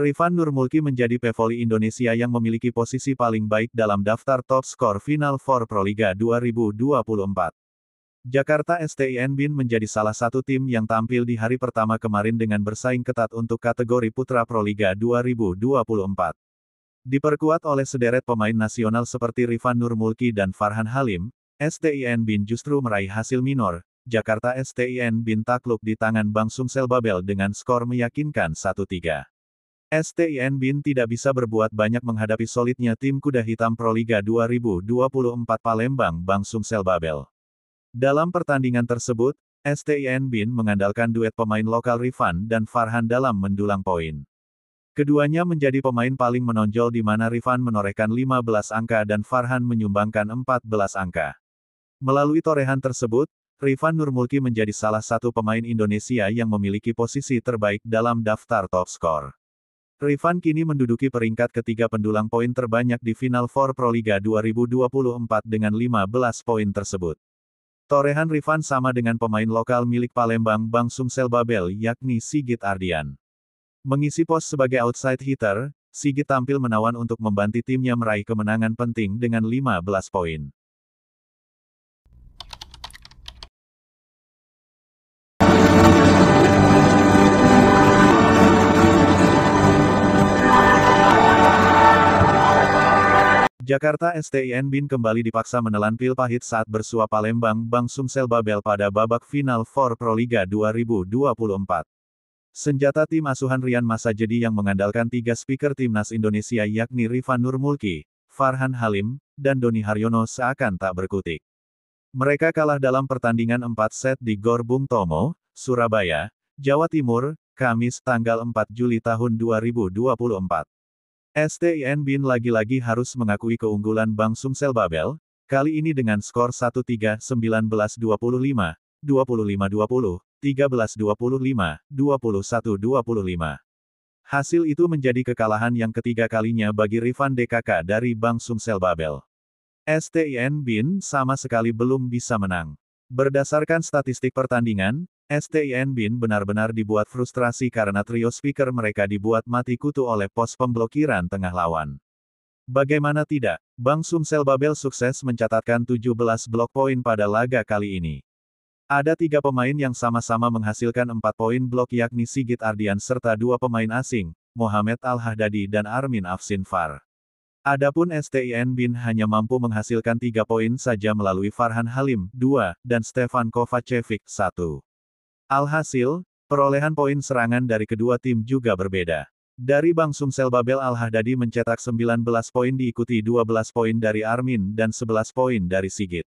Rifan Nurmulki menjadi pevoli Indonesia yang memiliki posisi paling baik dalam daftar top skor Final Four Proliga 2024. Jakarta STIN Bin menjadi salah satu tim yang tampil di hari pertama kemarin dengan bersaing ketat untuk kategori Putra Proliga 2024. Diperkuat oleh sederet pemain nasional seperti Rifan Nurmulki dan Farhan Halim, STIN Bin justru meraih hasil minor, Jakarta STIN Bin takluk di tangan Bang Sumsel Babel dengan skor meyakinkan 1-3. STIN Bin tidak bisa berbuat banyak menghadapi solidnya tim kuda hitam Proliga 2024 Palembang Bang Sumsel Babel. Dalam pertandingan tersebut, STIN Bin mengandalkan duet pemain lokal Rifan dan Farhan dalam mendulang poin. Keduanya menjadi pemain paling menonjol di mana Rifan menorehkan 15 angka dan Farhan menyumbangkan 14 angka. Melalui torehan tersebut, Rifan Nurmulki menjadi salah satu pemain Indonesia yang memiliki posisi terbaik dalam daftar top skor. Rifan kini menduduki peringkat ketiga pendulang poin terbanyak di Final Four Proliga 2024 dengan 15 poin tersebut. Torehan Rifan sama dengan pemain lokal milik Palembang Bang Sumsel Babel yakni Sigit Ardian. Mengisi pos sebagai outside hitter, Sigit tampil menawan untuk membantu timnya meraih kemenangan penting dengan 15 poin. Jakarta STIN Bin kembali dipaksa menelan pil pahit saat bersua Palembang Bang Sumsel Babel pada babak final 4 Proliga 2024. Senjata tim asuhan Rian Masa Masajedi yang mengandalkan tiga speaker timnas Indonesia yakni Rifan Nurmulki, Farhan Halim, dan Doni Haryono seakan tak berkutik. Mereka kalah dalam pertandingan 4 set di Gor Bung Tomo, Surabaya, Jawa Timur, Kamis tanggal 4 Juli tahun 2024. STIN Bin lagi-lagi harus mengakui keunggulan Bang Sumsel Babel, kali ini dengan skor 1-3, 19-25, 25-20, 13-25, 21-25. Hasil itu menjadi kekalahan yang ketiga kalinya bagi Rifan DKK dari Bang Sumsel Babel. STIN Bin sama sekali belum bisa menang. Berdasarkan statistik pertandingan, STIN Bin benar-benar dibuat frustrasi karena trio speaker mereka dibuat mati kutu oleh pos pemblokiran tengah lawan. Bagaimana tidak, Bang Sumsel Babel sukses mencatatkan 17 blok poin pada laga kali ini. Ada tiga pemain yang sama-sama menghasilkan empat poin blok yakni Sigit Ardian serta dua pemain asing, Mohamed Al-Hahdadi dan Armin Afsinfar. Adapun STIN Bin hanya mampu menghasilkan tiga poin saja melalui Farhan Halim, 2, dan Stefan Kovacevic, 1. Alhasil, perolehan poin serangan dari kedua tim juga berbeda. Dari Bang Sumsel Babel Al-Hahdadi mencetak 19 poin diikuti 12 poin dari Armin dan 11 poin dari Sigit.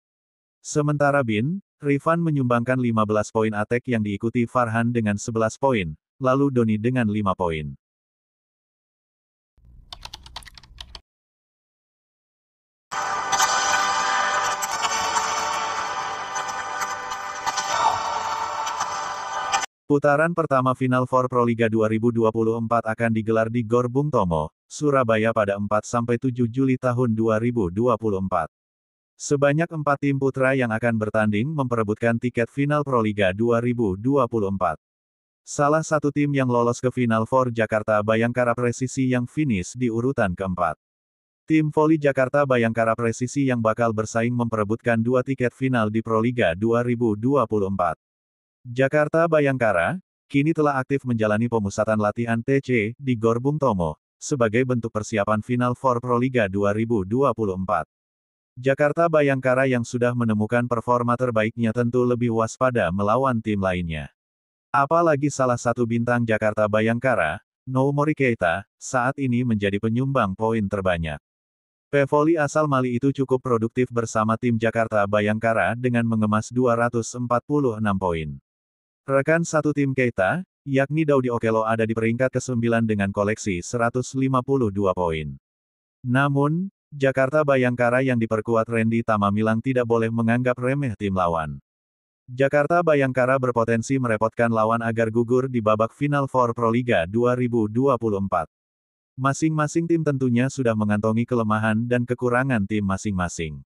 Sementara Bin, Rifan menyumbangkan 15 poin Atek yang diikuti Farhan dengan 11 poin, lalu Doni dengan 5 poin. Putaran pertama Final Four Proliga 2024 akan digelar di Gor Bung Tomo, Surabaya pada 4-7 Juli tahun 2024. Sebanyak empat tim putra yang akan bertanding memperebutkan tiket final Proliga 2024. Salah satu tim yang lolos ke Final Four Jakarta Bayangkara Presisi yang finish di urutan keempat. Tim voli Jakarta Bayangkara Presisi yang bakal bersaing memperebutkan dua tiket final di Proliga 2024. Jakarta Bayangkara, kini telah aktif menjalani pemusatan latihan TC di Gor Bung Tomo, sebagai bentuk persiapan final for Proliga 2024. Jakarta Bayangkara yang sudah menemukan performa terbaiknya tentu lebih waspada melawan tim lainnya. Apalagi salah satu bintang Jakarta Bayangkara, No Keita, saat ini menjadi penyumbang poin terbanyak. Pevoli asal Mali itu cukup produktif bersama tim Jakarta Bayangkara dengan mengemas 246 poin. Rekan satu tim Keita, yakni Daudi Okelo ada di peringkat ke-9 dengan koleksi 152 poin. Namun, Jakarta Bayangkara yang diperkuat Randy Tamamilang tidak boleh menganggap remeh tim lawan. Jakarta Bayangkara berpotensi merepotkan lawan agar gugur di babak final for Proliga 2024. Masing-masing tim tentunya sudah mengantongi kelemahan dan kekurangan tim masing-masing.